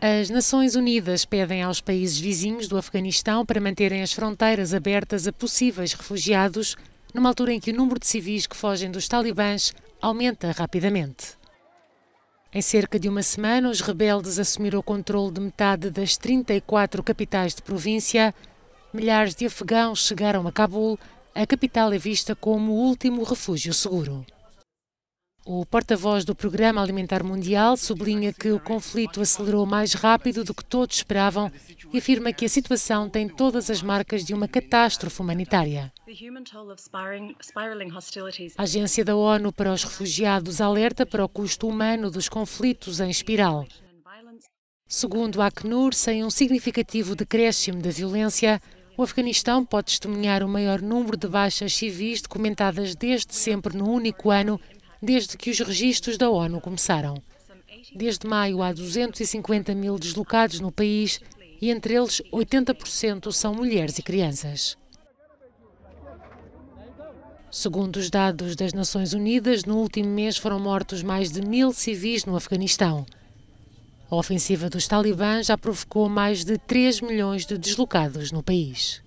As Nações Unidas pedem aos países vizinhos do Afeganistão para manterem as fronteiras abertas a possíveis refugiados, numa altura em que o número de civis que fogem dos talibãs aumenta rapidamente. Em cerca de uma semana, os rebeldes assumiram o controle de metade das 34 capitais de província. Milhares de afegãos chegaram a Cabul, a capital é vista como o último refúgio seguro. O porta-voz do Programa Alimentar Mundial sublinha que o conflito acelerou mais rápido do que todos esperavam e afirma que a situação tem todas as marcas de uma catástrofe humanitária. A Agência da ONU para os Refugiados alerta para o custo humano dos conflitos em espiral. Segundo a Acnur, sem um significativo decréscimo da violência, o Afeganistão pode testemunhar o maior número de baixas civis documentadas desde sempre no único ano desde que os registros da ONU começaram. Desde maio há 250 mil deslocados no país e entre eles 80% são mulheres e crianças. Segundo os dados das Nações Unidas, no último mês foram mortos mais de mil civis no Afeganistão. A ofensiva dos talibãs já provocou mais de 3 milhões de deslocados no país.